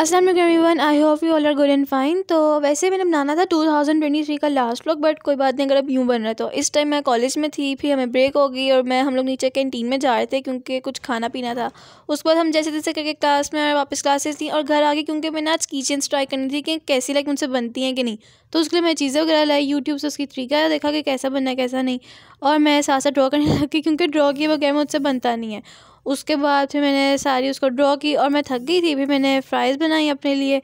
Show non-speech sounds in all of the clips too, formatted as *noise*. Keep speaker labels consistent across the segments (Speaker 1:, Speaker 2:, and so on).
Speaker 1: असलम वन I hope you all are good and fine तो वैसे मैंने बनाना था 2023 का लास्ट व्लॉग बट कोई बात नहीं अगर अब यूँ बन रहा तो इस टाइम मैं कॉलेज में थी फिर हमें ब्रेक हो गई और मैं हम लोग नीचे कैंटीन में जा रहे थे क्योंकि कुछ खाना पीना था उसके बाद हम जैसे जैसे करके क्लास में वापस क्लासेस थी और घर आ गई क्योंकि मैंने आज किचन ट्राई करनी थी कि कैसी लाइक उनसे बनती हैं कि नहीं तो उसके लिए मैं चीज़ें वगैरह लाई यूट्यूब से उसकी तरीका देखा कि कैसा बनना है कैसा नहीं और मैं साथ साथ ड्रॉ करने *laughs* लगी क्योंकि ड्रॉ किए वगैरह मुझसे बनता नहीं है उसके बाद फिर मैंने सारी उसको ड्रॉ की और मैं थक गई थी फिर मैंने फ्राइज़ बनाई अपने लिए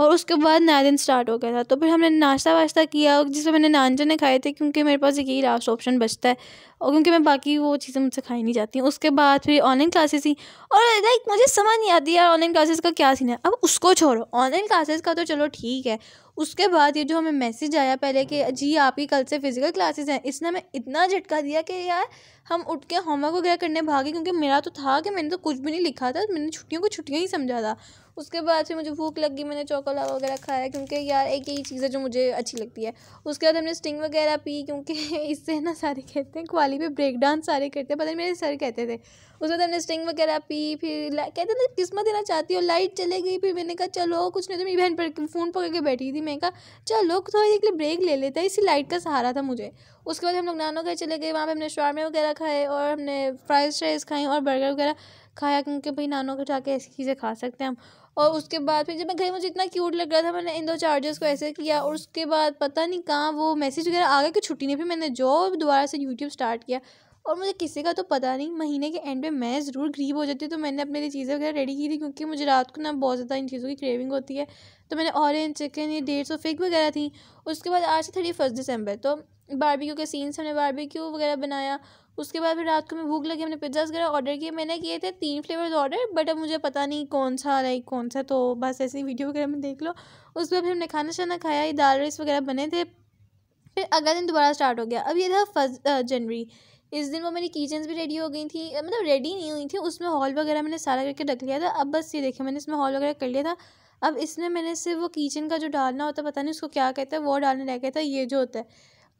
Speaker 1: और उसके बाद नया दिन स्टार्ट हो गया था तो फिर हमने नाश्ता वाश्ता किया जिसमें मैंने नानचने खाए थे क्योंकि मेरे पास यही लास्ट ऑप्शन बचता है और क्योंकि मैं बाकी वो चीज़ें मुझसे खाई नहीं जाती उसके बाद फिर ऑनलाइन क्लासेस ही और लाइक मुझे समझ नहीं आती यार ऑनलाइन क्लासेस का क्या सीन है अब उसको छोड़ो ऑनलाइन क्लासेस का तो चलो ठीक है उसके बाद ये जो हमें मैसेज आया पहले कि जी आपकी कल से फिजिकल क्लासेस हैं इसने हमें इतना झटका दिया कि यार हम उठ के होमवर्क वगैरह करने भागे क्योंकि मेरा तो था कि मैंने तो कुछ भी नहीं लिखा था मैंने छुट्टियों को छुट्टियाँ ही समझा था उसके बाद फिर मुझे भूख लगी मैंने चॉकलेट वगैरह खाया क्योंकि यार एक यही चीज़ है जो मुझे अच्छी लगती है उसके बाद हमने स्टिंग वगैरह पी क्योंकि *laughs* इससे ना सारे कहते हैं क्वाली पे ब्रेक डांस सारे करते हैं पता नहीं मेरे सर कहते थे उसके बाद हमने स्टिंग वगैरह पी फिर कहते ना किस्मत देना चाहती हो लाइट चले गई फिर मैंने कहा चलो कुछ नहीं तो मेरी बहन पर फ़ोन पकड़ के बैठी थी मैंने कहा चलो थोड़ी देर के लिए ब्रेक ले लेते हैं इसी लाइट का सहारा था मुझे उसके बाद हम लोग नानों घर चले गए वहाँ पर हमने शॉर्मे वगैरह खाए और हमने फ्राइज श्राइज खाएँ और बर्गर वगैरह खाया क्योंकि भाई नानों को जाके ऐसी चीज़ें खा सकते हैं हम और उसके बाद फिर जब मैं घरे मुझे इतना क्यूट लग रहा था मैंने इन दो चार्जर्स को ऐसे किया और उसके बाद पता नहीं कहाँ वो मैसेज वगैरह आ गया कि छुट्टी नहीं फिर मैंने जॉब दोबारा से यूट्यूब स्टार्ट किया और मुझे किसी का तो पता नहीं महीने के एंड में मैं ज़रूर गरीब हो जाती हूँ तो मैंने अपने लिए चीज़ें वगैरह रेडी की थी क्योंकि मुझे रात को ना बहुत ज़्यादा इन चीज़ों की क्रेविंग होती है तो मैंने ऑरेंज चिकन ये डेढ़ सौ फिग वगैरह थी उसके बाद आज थर्टी फर्स्ट दिसंबर तो बारबेक्यू के सीन्स हमने बारबेक्यू वगैरह बनाया उसके बाद फिर रात को मैं भूख लगी हमने पिज्जा वगैरह ऑर्डर किए मैंने किए थे तीन फ्लेवर्स ऑर्डर बट अब मुझे पता नहीं कौन सा लाइक कौन सा तो बस ऐसी वीडियो वगैरह में देख लो उस पर फिर हमने खाना शाना खाया ये दाल राइस वगैरह बने थे फिर अगला दिन दोबारा स्टार्ट हो गया अब ये था फर्स्ट जनवरी इस दिन वो मेरी किचन्स भी रेडी हो गई थी मतलब रेडी नहीं हुई थी उसमें हॉल वगैरह मैंने सारा करके रख लिया था अब बस ये देखे मैंने इसमें हॉल वगैरह कर लिया था अब इसमें मैंने सिर्फ वो किचन का जो डालना होता पता नहीं उसको क्या कहता है वो डालने रह गया था ये जो होता है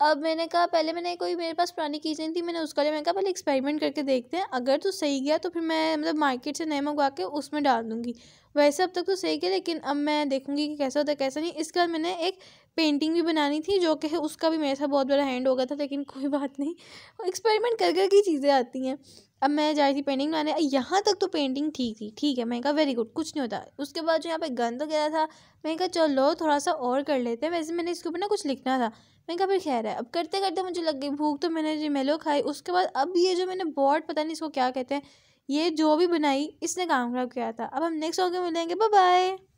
Speaker 1: अब मैंने कहा पहले मैंने कोई मेरे पास पुरानी चीज़ नहीं थी मैंने उसका लिए मैंने कहा पहले एक्सपेरिमेंट करके देखते हैं अगर तो सही गया तो फिर मैं मतलब मार्केट से नए मंगवा के उसमें डाल दूँगी वैसे अब तक तो सही गया लेकिन अब मैं देखूँगी कि कैसा होता है कैसा नहीं इसके बाद मैंने एक पेंटिंग भी बनानी थी जो कि उसका भी मेरे साथ बहुत बड़ा हैंड हो गया था लेकिन कोई बात नहीं एक्सपेरिमेंट कर कर की चीज़ें आती हैं अब मैं जा रही थी पेंटिंग बनाने यहाँ तक तो पेंटिंग ठीक थी ठीक है मैंने कहा वेरी गुड कुछ नहीं होता उसके बाद जो यहाँ पे गंद वगैरह था मैंने कहा चलो थोड़ा सा और कर लेते हैं वैसे मैंने इसके ऊपर ना कुछ लिखना था मैंने कहा फिर खैर है अब करते करते मुझे लग गई भूख तो मैंने जो मेलो खाई उसके बाद अब ये जो मैंने बॉड पता नहीं इसको क्या कहते हैं ये जो भी बनाई इसने काम खराब किया था अब हम नेक्स्ट हो में मिलेंगे बाय